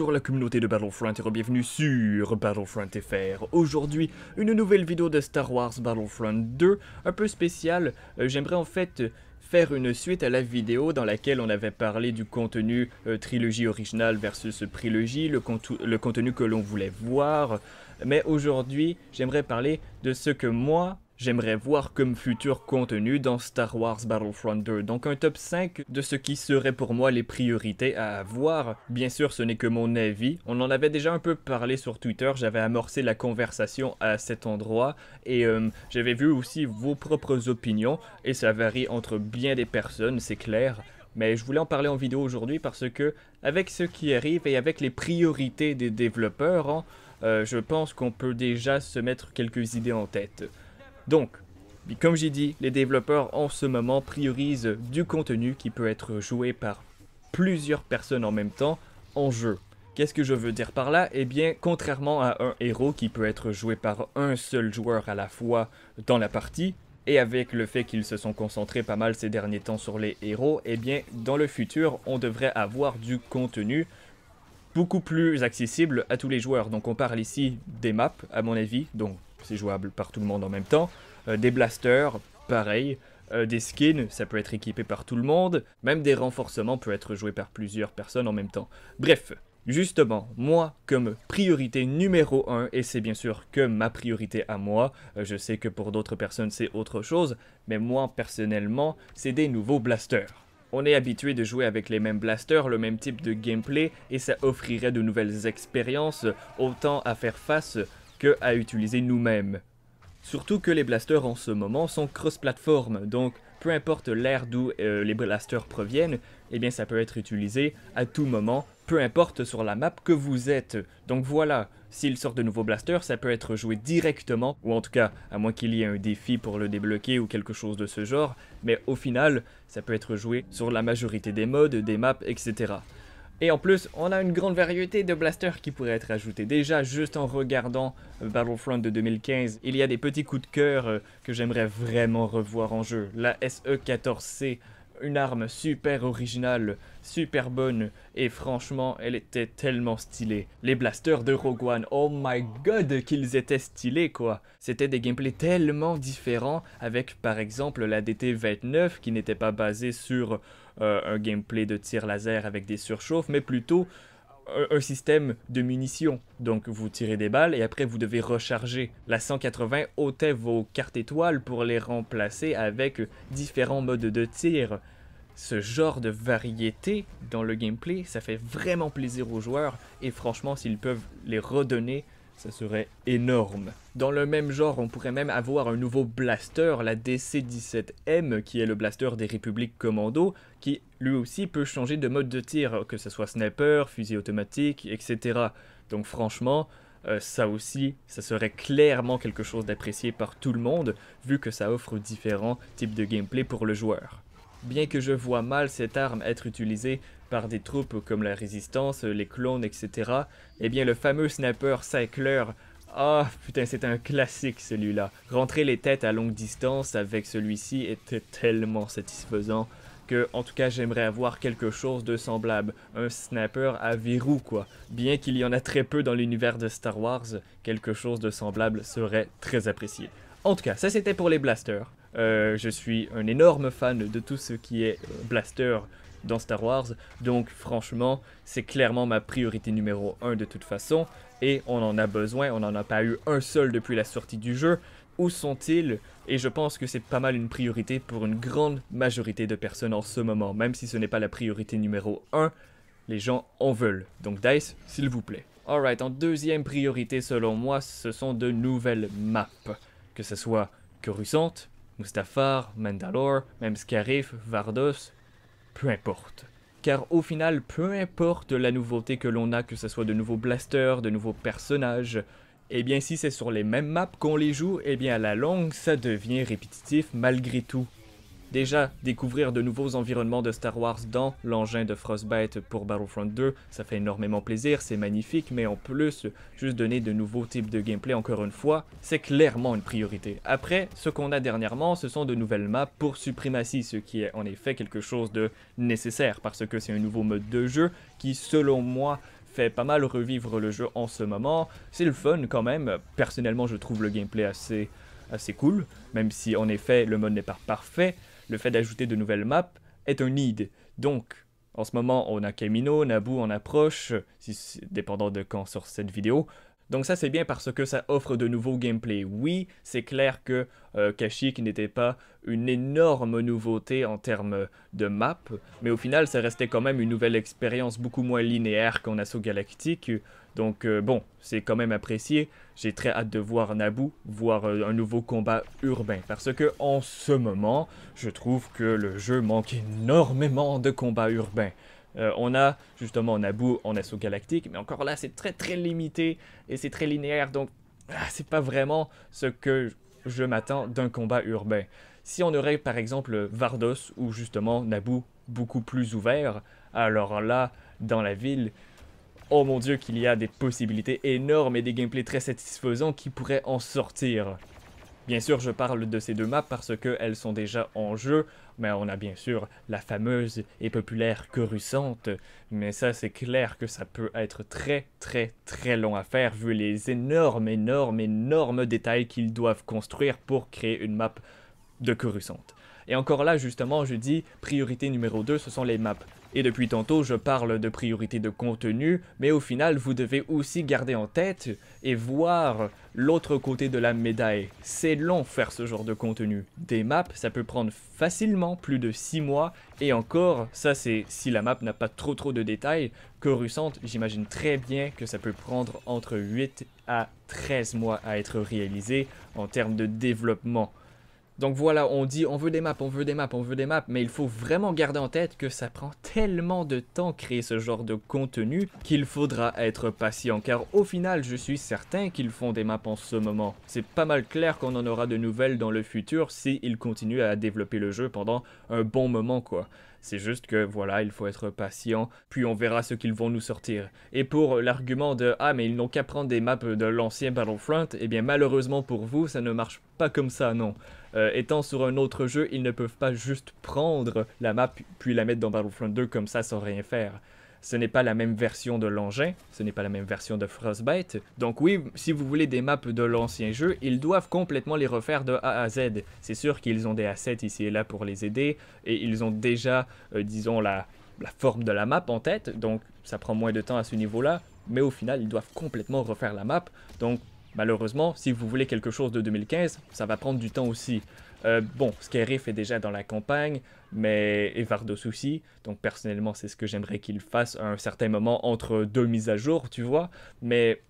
Bonjour la communauté de Battlefront et bienvenue sur Battlefront FR. Aujourd'hui, une nouvelle vidéo de Star Wars Battlefront 2, un peu spéciale. Euh, j'aimerais en fait faire une suite à la vidéo dans laquelle on avait parlé du contenu euh, trilogie originale versus trilogie le, le contenu que l'on voulait voir. Mais aujourd'hui, j'aimerais parler de ce que moi, J'aimerais voir comme futur contenu dans Star Wars Battlefront 2, donc un top 5 de ce qui serait pour moi les priorités à avoir. Bien sûr, ce n'est que mon avis, on en avait déjà un peu parlé sur Twitter, j'avais amorcé la conversation à cet endroit, et euh, j'avais vu aussi vos propres opinions, et ça varie entre bien des personnes, c'est clair mais je voulais en parler en vidéo aujourd'hui parce que avec ce qui arrive et avec les priorités des développeurs, hein, euh, je pense qu'on peut déjà se mettre quelques idées en tête. Donc, comme j'ai dit, les développeurs en ce moment priorisent du contenu qui peut être joué par plusieurs personnes en même temps en jeu. Qu'est-ce que je veux dire par là Eh bien, contrairement à un héros qui peut être joué par un seul joueur à la fois dans la partie, et avec le fait qu'ils se sont concentrés pas mal ces derniers temps sur les héros, eh bien, dans le futur, on devrait avoir du contenu beaucoup plus accessible à tous les joueurs. Donc on parle ici des maps, à mon avis, donc c'est jouable par tout le monde en même temps. Euh, des blasters, pareil. Euh, des skins, ça peut être équipé par tout le monde. Même des renforcements peuvent être joués par plusieurs personnes en même temps. Bref, Justement, moi, comme priorité numéro un et c'est bien sûr que ma priorité à moi, euh, je sais que pour d'autres personnes c'est autre chose, mais moi personnellement, c'est des nouveaux blasters. On est habitué de jouer avec les mêmes blasters, le même type de gameplay, et ça offrirait de nouvelles expériences, autant à faire face que à utiliser nous-mêmes. Surtout que les blasters en ce moment sont cross-platform, donc peu importe l'ère d'où euh, les blasters proviennent, eh bien ça peut être utilisé à tout moment, peu importe sur la map que vous êtes. Donc voilà, s'il sort de nouveaux blasters, ça peut être joué directement, ou en tout cas, à moins qu'il y ait un défi pour le débloquer ou quelque chose de ce genre, mais au final, ça peut être joué sur la majorité des modes, des maps, etc. Et en plus, on a une grande variété de blasters qui pourraient être ajoutés. Déjà, juste en regardant Battlefront de 2015, il y a des petits coups de cœur euh, que j'aimerais vraiment revoir en jeu. La SE-14C, une arme super originale, super bonne, et franchement, elle était tellement stylée. Les blasters de Rogue One, oh my god qu'ils étaient stylés quoi C'était des gameplays tellement différents, avec par exemple la DT-29 qui n'était pas basée sur euh, un gameplay de tir laser avec des surchauffes, mais plutôt un, système de munitions. Donc vous tirez des balles et après vous devez recharger. La 180 ôtait vos cartes étoiles pour les remplacer avec différents modes de tir. Ce genre de variété dans le gameplay, ça fait vraiment plaisir aux joueurs et franchement s'ils peuvent les redonner, ça serait énorme. Dans le même genre, on pourrait même avoir un nouveau blaster, la DC-17M, qui est le blaster des Républiques Commando, qui lui aussi peut changer de mode de tir, que ce soit sniper, fusil automatique, etc. Donc franchement, euh, ça aussi, ça serait clairement quelque chose d'apprécié par tout le monde, vu que ça offre différents types de gameplay pour le joueur bien que je vois mal cette arme être utilisée par des troupes comme la résistance, les clones, etc., eh bien le fameux sniper cycler ah putain, c'est un classique celui-là. Rentrer les têtes à longue distance avec celui-ci était tellement satisfaisant que, en tout cas, j'aimerais avoir quelque chose de semblable. Un sniper à verrou, quoi. Bien qu'il y en a très peu dans l'univers de Star Wars, quelque chose de semblable serait très apprécié. En tout cas, ça c'était pour les blasters. Euh, je suis un énorme fan de tout ce qui est euh, blaster dans Star Wars, donc franchement, c'est clairement ma priorité numéro 1 de toute façon, et on en a besoin, on n'en a pas eu un seul depuis la sortie du jeu. Où sont-ils Et je pense que c'est pas mal une priorité pour une grande majorité de personnes en ce moment, même si ce n'est pas la priorité numéro 1, les gens en veulent. Donc DICE, s'il vous plaît. Alright, en deuxième priorité selon moi, ce sont de nouvelles maps. Que ce soit Coruscant, Mustafar, Mandalore, même Scarif, Vardos, peu importe. Car au final, peu importe la nouveauté que l'on a, que ce soit de nouveaux blasters, de nouveaux personnages, eh bien si c'est sur les mêmes maps qu'on les joue, eh bien à la longue ça devient répétitif malgré tout. Déjà, découvrir de nouveaux environnements de Star Wars dans l'engin de Frostbite pour Battlefront 2, ça fait énormément plaisir, c'est magnifique, mais en plus, juste donner de nouveaux types de gameplay encore une fois, c'est clairement une priorité. Après, ce qu'on a dernièrement, ce sont de nouvelles maps pour Supremacy, ce qui est en effet quelque chose de nécessaire, parce que c'est un nouveau mode de jeu qui, selon moi, fait pas mal revivre le jeu en ce moment. C'est le fun quand même. Personnellement, je trouve le gameplay assez, assez cool, même si en effet le mode n'est pas parfait le fait d'ajouter de nouvelles maps est un need. Donc, en ce moment, on a Camino, Naboo en approche, si, dépendant de quand sort cette vidéo. Donc ça c'est bien parce que ça offre de nouveaux gameplay. Oui, c'est clair que euh, Kashi Kashyyyk n'était pas une énorme nouveauté en termes de map, mais au final ça restait quand même une nouvelle expérience beaucoup moins linéaire qu'en assaut galactique. Donc euh, bon, c'est quand même apprécié. J'ai très hâte de voir Naboo, voir euh, un nouveau combat urbain. Parce que en ce moment, je trouve que le jeu manque énormément de combats urbains. Euh, on a justement Naboo en assaut galactique, mais encore là, c'est très très limité et c'est très linéaire, donc ah, c'est pas vraiment ce que je m'attends d'un combat urbain. Si on aurait par exemple Vardos ou justement Naboo beaucoup plus ouvert, alors là, dans la ville, oh mon dieu qu'il y a des possibilités énormes et des gameplays très satisfaisants qui pourraient en sortir. Bien sûr, je parle de ces deux maps parce qu'elles sont déjà en jeu, mais on a bien sûr la fameuse et populaire coruscante, mais ça c'est clair que ça peut être très très très long à faire vu les énormes énormes énormes détails qu'ils doivent construire pour créer une map de coruscante. Et encore là justement je dis priorité numéro 2 ce sont les maps et depuis tantôt, je parle de priorité de contenu, mais au final, vous devez aussi garder en tête et voir l'autre côté de la médaille. C'est long faire ce genre de contenu. Des maps, ça peut prendre facilement plus de 6 mois, et encore, ça c'est si la map n'a pas trop trop de détails. Coruscant, j'imagine très bien que ça peut prendre entre 8 à 13 mois à être réalisé en termes de développement. Donc voilà, on dit on veut des maps, on veut des maps, on veut des maps, mais il faut vraiment garder en tête que ça prend tellement de temps créer ce genre de contenu qu'il faudra être patient, car au final je suis certain qu'ils font des maps en ce moment. C'est pas mal clair qu'on en aura de nouvelles dans le futur s'ils ils continuent à développer le jeu pendant un bon moment quoi. C'est juste que voilà, il faut être patient, puis on verra ce qu'ils vont nous sortir. Et pour l'argument de ah mais ils n'ont qu'à prendre des maps de l'ancien Battlefront, eh bien malheureusement pour vous, ça ne marche pas comme ça non. Euh, étant sur un autre jeu, ils ne peuvent pas juste prendre la map puis la mettre dans Battlefront 2 comme ça sans rien faire. Ce n'est pas la même version de l'engin, ce n'est pas la même version de Frostbite. Donc oui, si vous voulez des maps de l'ancien jeu, ils doivent complètement les refaire de A à Z. C'est sûr qu'ils ont des assets ici et là pour les aider, et ils ont déjà, euh, disons, la forme de la map en tête, donc ça prend moins de temps à ce niveau-là, mais au final, ils doivent complètement refaire la map. Donc Malheureusement, si vous voulez quelque chose de 2015, ça va prendre du temps aussi. Euh, bon, Scarif est déjà dans la campagne, mais Evardos aussi. Donc personnellement, c'est ce que j'aimerais qu'il fasse à un certain moment entre deux mises à jour, tu vois. Mais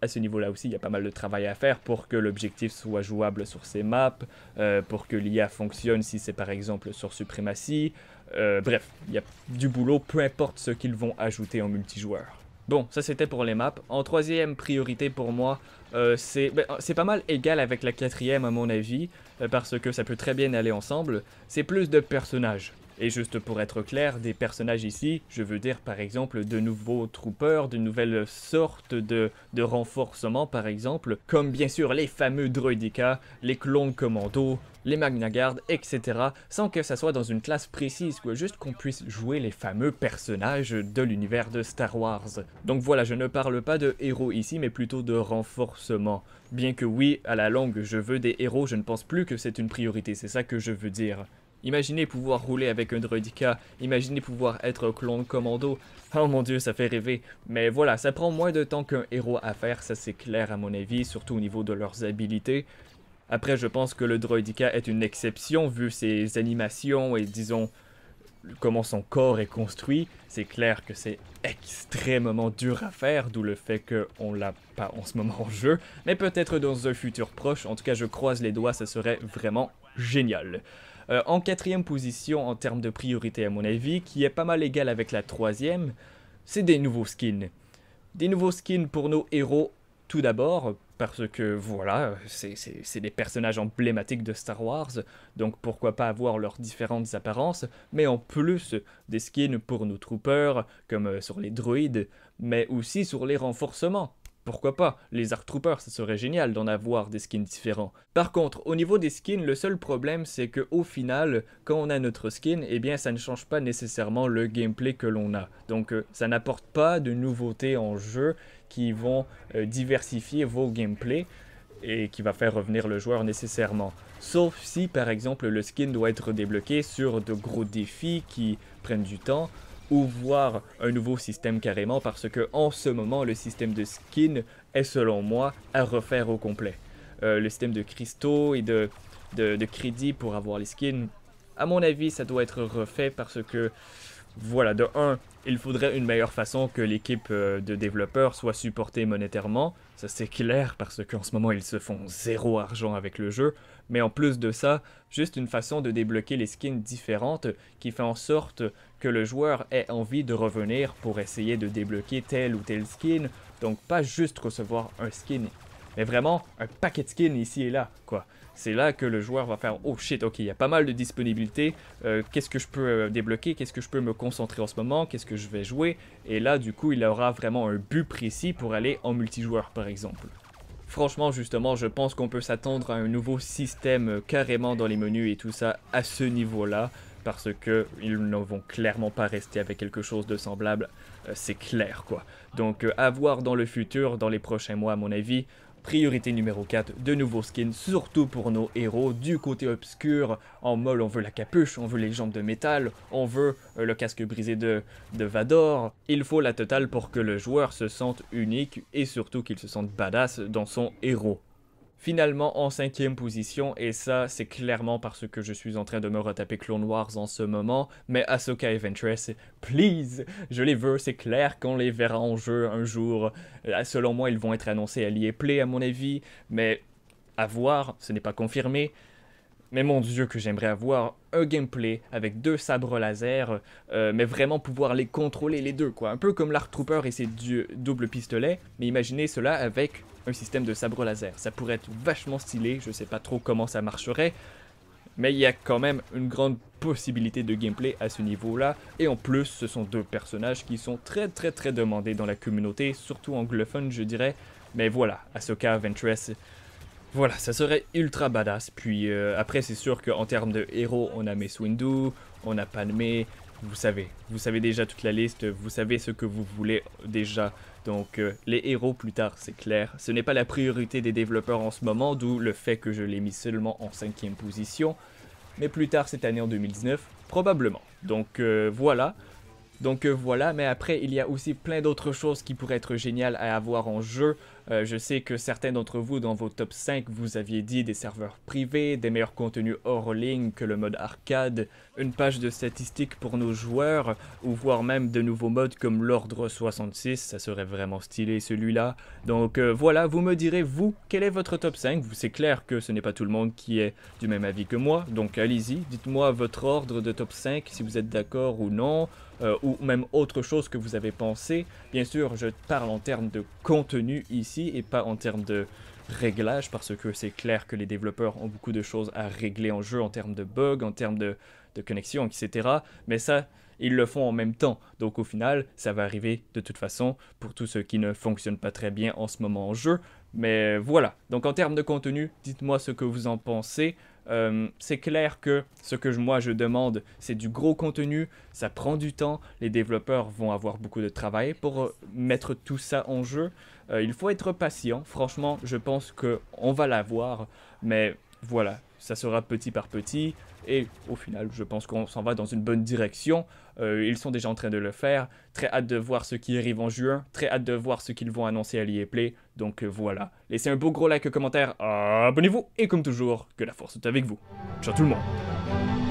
à ce niveau-là aussi, il y a pas mal de travail à faire pour que l'objectif soit jouable sur ces maps, euh, pour que l'IA fonctionne si c'est par exemple sur suprématie. Euh, bref, il y a du boulot, peu importe ce qu'ils vont ajouter en multijoueur. Bon, ça c'était pour les maps. En troisième priorité pour moi, euh, ben, euh, c'est pas mal égal avec la quatrième à mon avis, euh, parce que ça peut très bien aller ensemble, c'est plus de personnages. Et juste pour être clair, des personnages ici, je veux dire par exemple de nouveaux troopers, de nouvelles sortes de, de renforcements par exemple, comme bien sûr les fameux droidicas, les clones commandos les Magna etc. sans que ça soit dans une classe précise, ou juste qu'on puisse jouer les fameux personnages de l'univers de Star Wars. Donc voilà, je ne parle pas de héros ici, mais plutôt de renforcement. Bien que oui, à la longue, je veux des héros, je ne pense plus que c'est une priorité, c'est ça que je veux dire. Imaginez pouvoir rouler avec un droidika, imaginez pouvoir être clone commando. Oh mon dieu, ça fait rêver. Mais voilà, ça prend moins de temps qu'un héros à faire, ça c'est clair à mon avis, surtout au niveau de leurs habilités. Après, je pense que le Droidica est une exception, vu ses animations et disons comment son corps est construit. C'est clair que c'est extrêmement dur à faire, d'où le fait qu'on l'a pas en ce moment en jeu. Mais peut-être dans un futur proche, en tout cas je croise les doigts, ça serait vraiment génial. Euh, en quatrième position en termes de priorité à mon avis, qui est pas mal égal avec la troisième, c'est des nouveaux skins. Des nouveaux skins pour nos héros tout d'abord parce que voilà, c'est des personnages emblématiques de Star Wars, donc pourquoi pas avoir leurs différentes apparences, mais en plus des skins pour nos troopers, comme euh, sur les droïdes, mais aussi sur les renforcements. Pourquoi pas Les Arc Troopers, ça serait génial d'en avoir des skins différents. Par contre, au niveau des skins, le seul problème c'est qu'au final, quand on a notre skin, eh bien ça ne change pas nécessairement le gameplay que l'on a. Donc euh, ça n'apporte pas de nouveautés en jeu qui vont euh, diversifier vos gameplays et qui va faire revenir le joueur nécessairement. Sauf si par exemple le skin doit être débloqué sur de gros défis qui prennent du temps ou voir un nouveau système carrément parce que en ce moment le système de skin est selon moi à refaire au complet. Euh, le système de cristaux et de, de, pour avoir les skins, à mon avis ça doit être refait parce que voilà, de 1, il faudrait une meilleure façon que l'équipe euh, de développeurs soit supportée monétairement ça c'est clair parce qu'en ce moment ils se font zéro argent avec le jeu, mais en plus de ça, juste une façon de débloquer les skins différentes qui fait en sorte que le joueur ait envie de revenir pour essayer de débloquer tel ou tel skin, donc pas juste recevoir un skin mais vraiment un paquet de skins ici et là, quoi. C'est là que le joueur va faire « Oh shit, ok, il y a pas mal de disponibilité, euh, qu'est-ce que je peux euh, débloquer, qu'est-ce que je peux me concentrer en ce moment, qu'est-ce que je vais jouer ?» Et là, du coup, il aura vraiment un but précis pour aller en multijoueur, par exemple. Franchement, justement, je pense qu'on peut s'attendre à un nouveau système euh, carrément dans les menus et tout ça à ce niveau-là parce qu'ils ils ne vont clairement pas rester avec quelque chose de semblable, c'est clair quoi. Donc à voir dans le futur, dans les prochains mois à mon avis, Priorité numéro 4, de nouveaux skins, surtout pour nos héros du côté obscur. En molle, on veut la capuche, on veut les jambes de métal, on veut euh, le casque brisé de, de Vador. Il faut la totale pour que le joueur se sente unique et surtout qu'il se sente badass dans son héros finalement en cinquième position et ça c'est clairement parce que je suis en train de me retaper Clone Wars en ce moment mais Ahsoka et Ventress please je les veux c'est clair qu'on les verra en jeu un jour euh, selon moi ils vont être annoncés à l'IA Play à mon avis mais à voir ce n'est pas confirmé mais mon dieu que j'aimerais avoir un gameplay avec deux sabres laser, euh, mais vraiment pouvoir les contrôler les deux quoi. Un peu comme l'art Trooper et ses deux doubles pistolets, mais imaginez cela avec un système de sabre laser. Ça pourrait être vachement stylé, je sais pas trop comment ça marcherait, mais il y a quand même une grande possibilité de gameplay à ce niveau-là. Et en plus, ce sont deux personnages qui sont très très très demandés dans la communauté, surtout anglophone je dirais. Mais voilà, Ahsoka Ventress voilà, ça serait ultra badass. Puis euh, après, c'est sûr qu'en termes de héros, on a windu, on a Panme, vous savez. Vous savez déjà toute la liste, vous savez ce que vous voulez déjà. Donc euh, les héros plus tard, c'est clair. Ce n'est pas la priorité des développeurs en ce moment, d'où le fait que je l'ai mis seulement en cinquième position. Mais plus tard cette année en 2019, probablement. Donc euh, voilà. Donc voilà, mais après il y a aussi plein d'autres choses qui pourraient être géniales à avoir en jeu. Euh, je sais que certains d'entre vous, dans vos top 5, vous aviez dit des serveurs privés, des meilleurs contenus hors ligne que le mode arcade, une page de statistiques pour nos joueurs, ou voire même de nouveaux modes comme l'Ordre 66, ça serait vraiment stylé celui-là. Donc euh, voilà, vous me direz, vous, quel est votre top 5 C'est clair que ce n'est pas tout le monde qui est du même avis que moi, donc allez-y, dites-moi votre ordre de top 5, si vous êtes d'accord ou non, euh, ou même autre chose que vous avez pensé. Bien sûr, je parle en termes de contenu ici, et pas en termes de réglage, parce que c'est clair que les développeurs ont beaucoup de choses à régler en jeu, en termes de bugs, en termes de de connexion, etc. Mais ça, ils le font en même temps. Donc au final, ça va arriver de toute façon pour tout ce qui ne fonctionne pas très bien en ce moment en jeu. Mais voilà. Donc en termes de contenu, dites-moi ce que vous en pensez. Euh, c'est clair que ce que moi je demande, c'est du gros contenu, ça prend du temps, les développeurs vont avoir beaucoup de travail pour euh, mettre tout ça en jeu. Euh, il faut être patient, franchement je pense qu'on va l'avoir, mais voilà, ça sera petit par petit. Et au final, je pense qu'on s'en va dans une bonne direction. Euh, ils sont déjà en train de le faire. Très hâte de voir ce qui arrive en juin. Très hâte de voir ce qu'ils vont annoncer à Play, Donc euh, voilà. Laissez un beau gros like, commentaire, abonnez-vous. Et comme toujours, que la force soit avec vous. Ciao tout le monde.